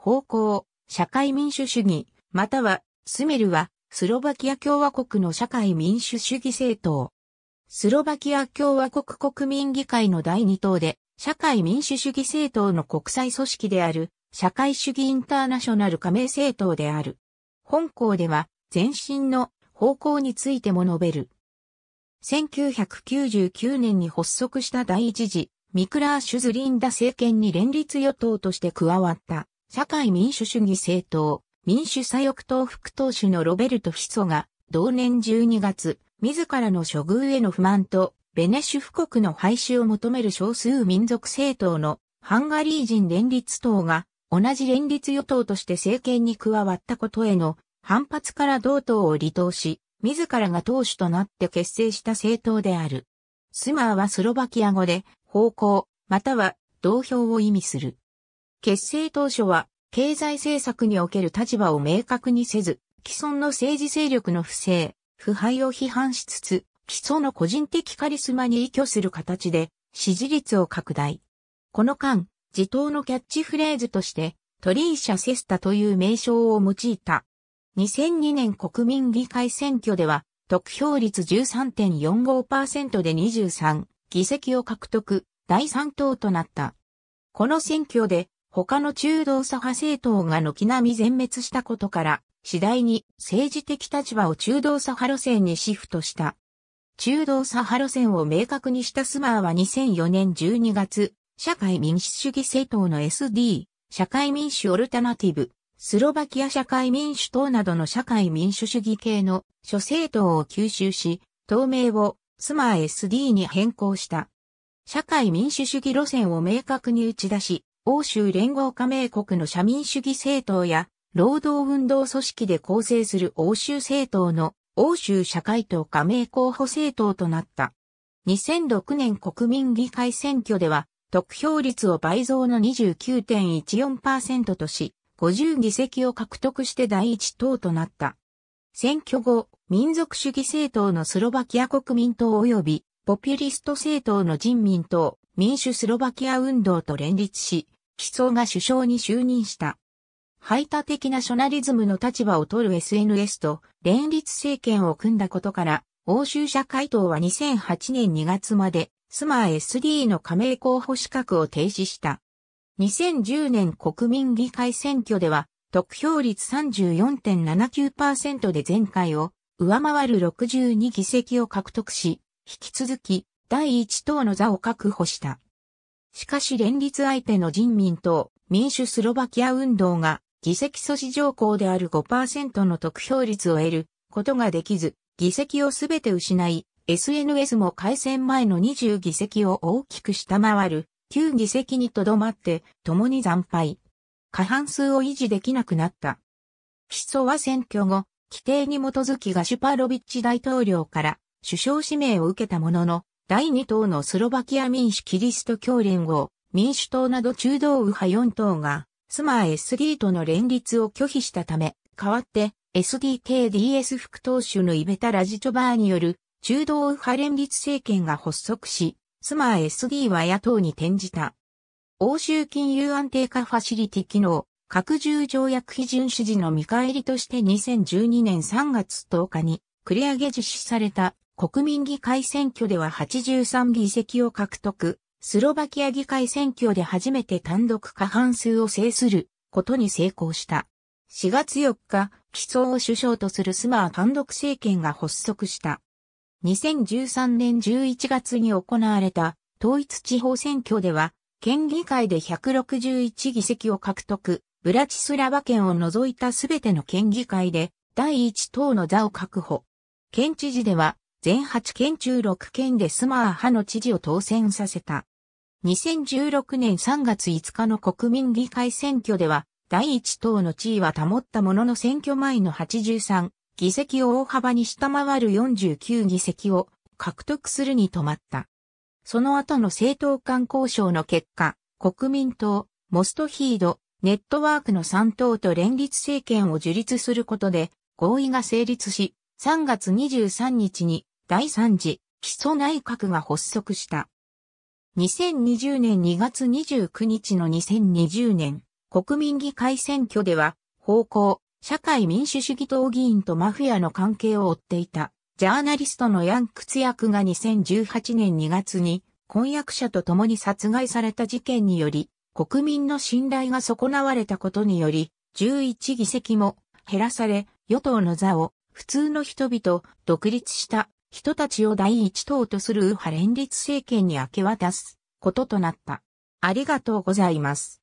方向、社会民主主義、または、スメルは、スロバキア共和国の社会民主主義政党。スロバキア共和国国民議会の第二党で、社会民主主義政党の国際組織である、社会主義インターナショナル加盟政党である。本校では、前身の方向についても述べる。1999年に発足した第一次、ミクラー・シュズリンダ政権に連立与党として加わった。社会民主主義政党、民主左翼党副党首のロベルト・フィソが、同年12月、自らの処遇への不満と、ベネシュ布国の廃止を求める少数民族政党のハンガリー人連立党が同じ連立与党として政権に加わったことへの反発から同党を離党し、自らが党首となって結成した政党である。スマーはスロバキア語で、方向、または、同票を意味する。結成当初は、経済政策における立場を明確にせず、既存の政治勢力の不正、腐敗を批判しつつ、基礎の個人的カリスマに依拠する形で、支持率を拡大。この間、自党のキャッチフレーズとして、トリーシャ・セスタという名称を用いた。2002年国民議会選挙では、得票率13.45%で23議席を獲得、第3党となった。この選挙で他の中道左派政党が軒並み全滅したことから、次第に政治的立場を中道左派路線にシフトした。中道左派路線を明確にしたスマーは2004年12月、社会民主主義政党の SD、社会民主オルタナティブ、スロバキア社会民主党などの社会民主主義系の諸政党を吸収し、党名をスマー SD に変更した。社会民主主義路線を明確に打ち出し、欧州連合加盟国の社民主義政党や労働運動組織で構成する欧州政党の欧州社会党加盟候補政党となった。2006年国民議会選挙では得票率を倍増の29.14%とし、50議席を獲得して第一党となった。選挙後、民族主義政党のスロバキア国民党及びポピュリスト政党の人民党、民主スロバキア運動と連立し、基礎が首相に就任した。排他的なショナリズムの立場を取る SNS と連立政権を組んだことから、欧州社会党は2008年2月まで、スマー SD の加盟候補資格を停止した。2010年国民議会選挙では、得票率34.79%で前回を上回る62議席を獲得し、引き続き第一党の座を確保した。しかし連立相手の人民党、民主スロバキア運動が議席阻止条項である5%の得票率を得ることができず、議席をすべて失い、SNS も改選前の20議席を大きく下回る9議席にとどまって共に惨敗。過半数を維持できなくなった。基礎は選挙後、規定に基づきガシュパロビッチ大統領から首相指名を受けたものの、第2党のスロバキア民主キリスト教連合、民主党など中道右派4党が、スマー SD との連立を拒否したため、代わって SDKDS 副党首のイベタ・ラジチョバーによる中道右派連立政権が発足し、スマー SD は野党に転じた。欧州金融安定化ファシリティ機能、拡充条約批准指示の見返りとして2012年3月10日に繰り上げ実施された国民議会選挙では83議席を獲得、スロバキア議会選挙で初めて単独過半数を制することに成功した。4月4日、基礎を首相とするスマー単独政権が発足した。2013年11月に行われた統一地方選挙では、県議会で161議席を獲得、ブラチスラバ県を除いたすべての県議会で第1党の座を確保。県知事では全8県中6県でスマー派の知事を当選させた。2016年3月5日の国民議会選挙では、第一党の地位は保ったものの選挙前の83議席を大幅に下回る49議席を獲得するに止まった。その後の政党間交渉の結果、国民党、モストヒード、ネットワークの3党と連立政権を樹立することで合意が成立し、3月23日に第3次基礎内閣が発足した。2020年2月29日の2020年国民議会選挙では、方向、社会民主主義党議員とマフィアの関係を追っていた、ジャーナリストのヤン・クツヤクが2018年2月に、婚約者と共に殺害された事件により、国民の信頼が損なわれたことにより、11議席も減らされ、与党の座を普通の人々、独立した人たちを第一党とする右派連立政権に明け渡すこととなった。ありがとうございます。